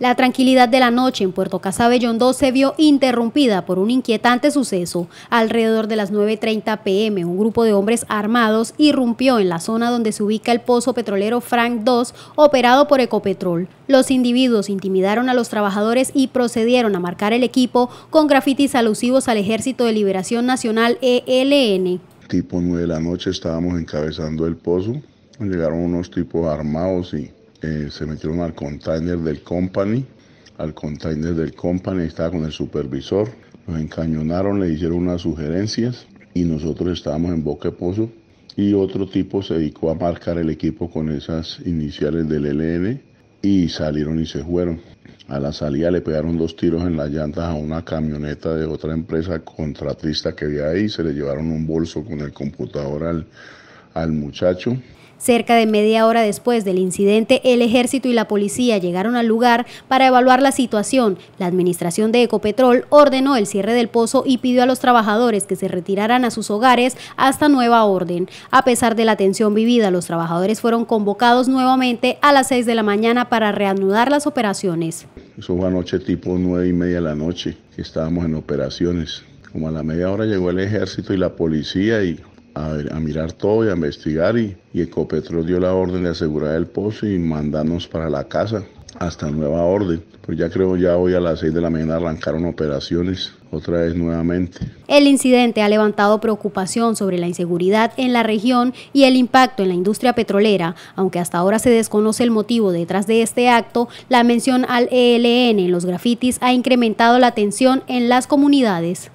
La tranquilidad de la noche en Puerto Casabellón 2 se vio interrumpida por un inquietante suceso. Alrededor de las 9.30 pm, un grupo de hombres armados irrumpió en la zona donde se ubica el pozo petrolero Frank 2, operado por Ecopetrol. Los individuos intimidaron a los trabajadores y procedieron a marcar el equipo con grafitis alusivos al Ejército de Liberación Nacional ELN. Tipo 9 de la noche estábamos encabezando el pozo, llegaron unos tipos armados y eh, se metieron al container del company, al container del company estaba con el supervisor, nos encañonaron, le hicieron unas sugerencias y nosotros estábamos en Boca Pozo y otro tipo se dedicó a marcar el equipo con esas iniciales del LN y salieron y se fueron. A la salida le pegaron dos tiros en las llantas a una camioneta de otra empresa contratista que había ahí, se le llevaron un bolso con el computador al, al muchacho. Cerca de media hora después del incidente, el ejército y la policía llegaron al lugar para evaluar la situación. La administración de Ecopetrol ordenó el cierre del pozo y pidió a los trabajadores que se retiraran a sus hogares hasta nueva orden. A pesar de la tensión vivida, los trabajadores fueron convocados nuevamente a las 6 de la mañana para reanudar las operaciones. Eso fue anoche tipo nueve y media de la noche que estábamos en operaciones. Como a la media hora llegó el ejército y la policía y a, mirar todo y a investigar y, y Ecopetrol dio la orden de asegurar el pozo y mandarnos para la casa hasta nueva orden. Pues ya creo ya hoy a las 6 de la mañana arrancaron operaciones otra vez nuevamente. El incidente ha levantado preocupación sobre la inseguridad en la región y el impacto en la industria petrolera. Aunque hasta ahora se desconoce el motivo detrás de este acto, la mención al ELN en los grafitis ha incrementado la tensión en las comunidades.